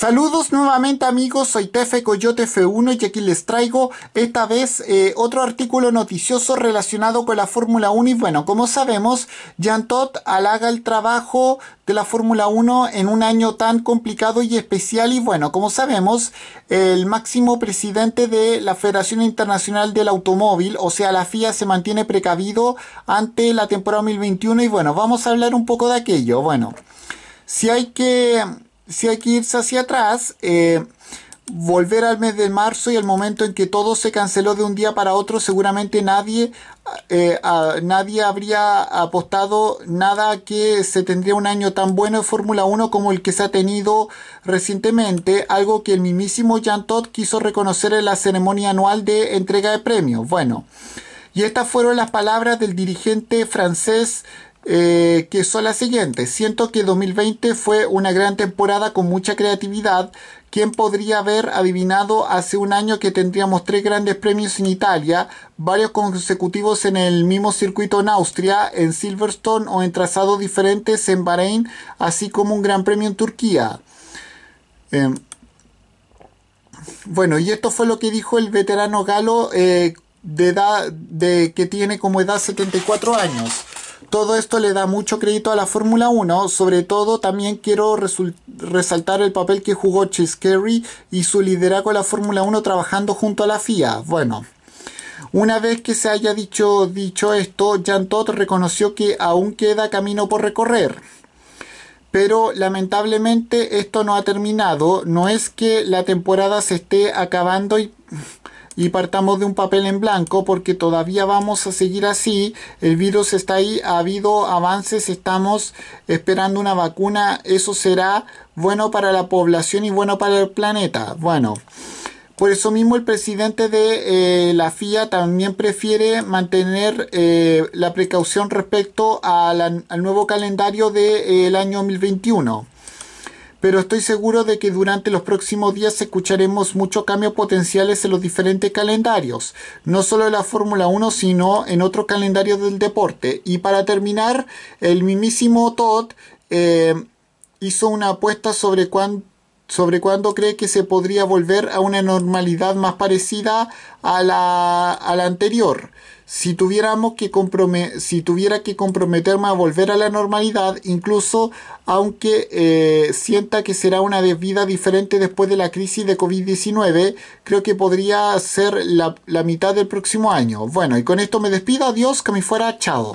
Saludos nuevamente amigos, soy Tefe Coyote F1 y aquí les traigo esta vez eh, otro artículo noticioso relacionado con la Fórmula 1 y bueno, como sabemos, Jan Todd halaga el trabajo de la Fórmula 1 en un año tan complicado y especial y bueno, como sabemos, el máximo presidente de la Federación Internacional del Automóvil, o sea, la FIA se mantiene precavido ante la temporada 2021 y bueno, vamos a hablar un poco de aquello. Bueno, si hay que si hay que irse hacia atrás, eh, volver al mes de marzo y al momento en que todo se canceló de un día para otro, seguramente nadie, eh, nadie habría apostado nada que se tendría un año tan bueno en Fórmula 1 como el que se ha tenido recientemente, algo que el mismísimo Jean Todt quiso reconocer en la ceremonia anual de entrega de premios. Bueno, y estas fueron las palabras del dirigente francés eh, que son las siguientes. Siento que 2020 fue una gran temporada con mucha creatividad. ¿Quién podría haber adivinado hace un año que tendríamos tres grandes premios en Italia, varios consecutivos en el mismo circuito en Austria, en Silverstone o en trazados diferentes en Bahrein, así como un gran premio en Turquía? Em, bueno, y esto fue lo que dijo el veterano galo eh, de edad que tiene como edad 74 años. Todo esto le da mucho crédito a la Fórmula 1, sobre todo también quiero resaltar el papel que jugó Chase Carey y su liderazgo en la Fórmula 1 trabajando junto a la FIA. Bueno, una vez que se haya dicho, dicho esto, Jan Todt reconoció que aún queda camino por recorrer. Pero lamentablemente esto no ha terminado, no es que la temporada se esté acabando y y partamos de un papel en blanco porque todavía vamos a seguir así. El virus está ahí, ha habido avances, estamos esperando una vacuna. Eso será bueno para la población y bueno para el planeta. Bueno. Por eso mismo el presidente de eh, la FIA también prefiere mantener eh, la precaución respecto al nuevo calendario del de, eh, año 2021 pero estoy seguro de que durante los próximos días escucharemos muchos cambios potenciales en los diferentes calendarios, no solo en la Fórmula 1, sino en otros calendarios del deporte. Y para terminar, el mismísimo Todd eh, hizo una apuesta sobre cuánto sobre cuándo cree que se podría volver a una normalidad más parecida a la, anterior. Si, tuviéramos que si tuviera que comprometerme a volver a la normalidad, incluso aunque eh, sienta que será una vida diferente después de la crisis de COVID-19, creo que podría ser la, la mitad del próximo año. Bueno, y con esto me despido. Adiós, que me fuera. Chao.